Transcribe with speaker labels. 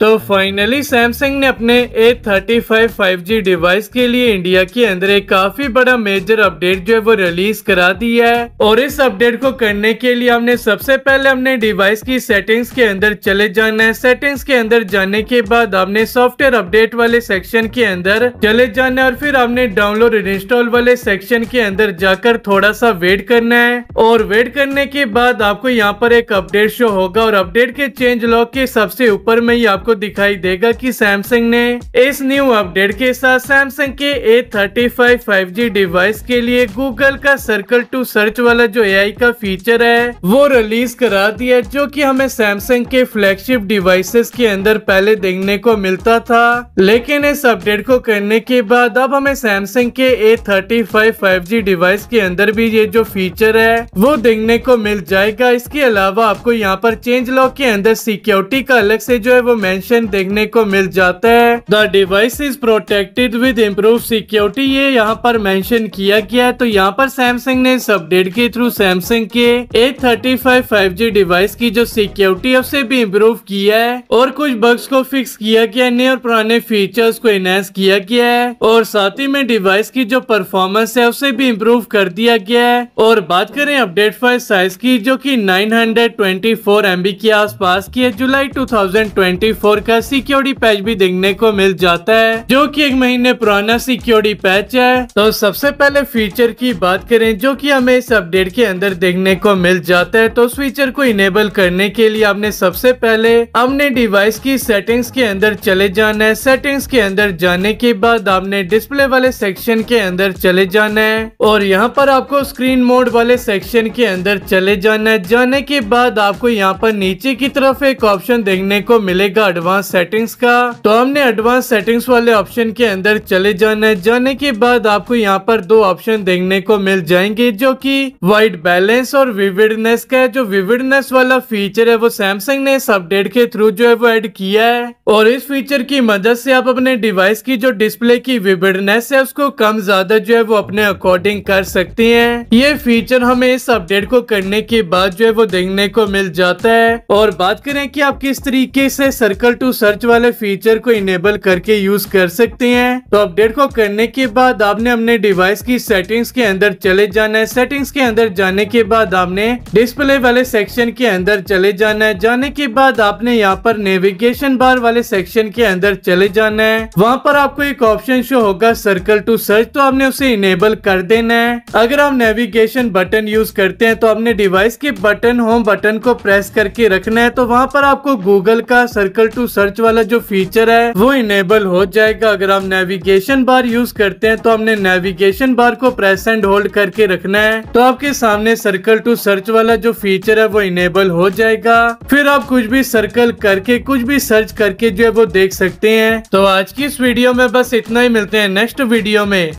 Speaker 1: तो finally Samsung ने अपने A35 5G डिवाइस के लिए इंडिया के अंदर एक काफी बड़ा मेजर अपडेट जो है वो रिलीज करा दिया है और इस अपडेट को करने के लिए हमने सबसे पहले हमने डिवाइस की सेटिंग्स के अंदर चले जाना है सेटिंग्स के अंदर जाने के बाद हमने सॉफ्टवेयर अपडेट वाले सेक्शन के अंदर चले जाना है और फिर हमने डाउनलोड एंड इंस्टॉल वाले सेक्शन के अंदर जाकर थोड़ा सा वेट करना है और वेट करने के बाद आपको यहाँ पर एक अपडेट शो होगा और अपडेट के चेंज लॉक के सबसे ऊपर में ही आपको दिखाई देगा कि सैमसंग ने इस न्यू अपडेट के साथ सैमसंग के A thirty five five G device के लिए गूगल का सर्कल टू सर्च वाला जो ए का फीचर है वो रिलीज करा दिया जो की हमें सैमसंग के फ्लैगशिप डिवाइसेस के अंदर पहले देखने को मिलता था लेकिन इस अपडेट को करने के बाद अब हमें सैमसंग के A thirty five five G device के अंदर भी ये जो फीचर है वो देखने को मिल जाएगा इसके अलावा आपको यहाँ पर चेंज लॉक के अंदर सिक्योरिटी का अलग से जो है वो मैं मेंशन देखने को मिल जाता है the device is protected with improve security ये यहाँ पर मेंशन किया गया है तो यहाँ पर सैमसंग ने इस अपडेट के थ्रू सैमसंग के A thirty five five G device की जो सिक्योरिटी है उसे भी इम्प्रूव किया है और कुछ बग्स को फिक्स किया गया नए और पुराने फीचर्स को इनहेंस किया गया है और साथ ही में डिवाइस की जो परफॉर्मेंस है उसे भी इम्प्रूव कर दिया गया है और बात करें अपडेट फाइव साइज की जो कि 924 बी के आसपास की है जुलाई 2024 फोर का सिक्योरिटी पैच भी देखने को मिल जाता है जो कि एक महीने पुराना सिक्योरिटी पैच है तो सबसे पहले फीचर की बात करें जो कि हमें इस अपडेट के अंदर देखने को मिल जाता है तो उस फीचर को इनेबल करने के लिए आपने सबसे पहले अपने डिवाइस की सेटिंग्स के अंदर चले जाना है सेटिंग्स के अंदर जाने के बाद आपने डिस्प्ले वाले सेक्शन के अंदर चले जाना है और यहाँ पर आपको स्क्रीन मोड वाले सेक्शन के अंदर चले जाना है जाने के बाद आपको यहाँ पर नीचे की तरफ एक ऑप्शन देखने को मिलेगा एडवांस सेटिंग्स का तो हमने एडवांस सेटिंग्स वाले ऑप्शन के अंदर चले जाना है जाने के बाद आपको यहाँ पर दो ऑप्शन देखने को मिल जाएंगे जो कि वाइट बैलेंस और विविडनेस का है जो विविडनेस वाला फीचर है वो सैमसंग ने इस अपडेट के थ्रू जो है वो एड किया है और इस फीचर की मदद से आप अपने डिवाइस की जो डिस्प्ले की विविडनेस है उसको कम ज्यादा जो है वो अपने अकॉर्डिंग कर सकते हैं ये फीचर हमें इस अपडेट को करने के बाद जो है वो देखने को मिल जाता है और बात करें कि आप किस तरीके से सर्कल लोकल टू सर्च वाले फीचर को इनेबल करके यूज कर सकते हैं तो अपडेट को करने के बाद आपने अपने डिवाइस की सेटिंग्स के अंदर चले जाना है सेटिंग्स के अंदर जाने के बाद आपने डिस्प्ले वाले सेक्शन के अंदर चले जाना है जाने के बाद आपने यहाँ पर नेविगेशन बार वाले सेक्शन के अंदर चले जाना है वहाँ पर आपको एक ऑप्शन शो होगा सर्कल टू सर्च तो आपने उसे इनेबल कर देना है अगर आप नेविगेशन बटन यूज करते हैं तो आपने डिवाइस के बटन होम बटन को प्रेस करके रखना है तो वहाँ पर आपको गूगल का सर्कल टू सर्च वाला जो फीचर है वो इनेबल हो जाएगा अगर हम नेविगेशन बार यूज करते हैं तो हमने नेविगेशन बार को प्रेस एंड होल्ड करके रखना है तो आपके सामने सर्कल टू सर्च वाला जो फीचर है वो इनेबल हो जाएगा फिर आप कुछ भी सर्कल करके कुछ भी सर्च करके जो है वो देख सकते हैं तो आज की इस वीडियो में बस इतना ही मिलते हैं नेक्स्ट वीडियो में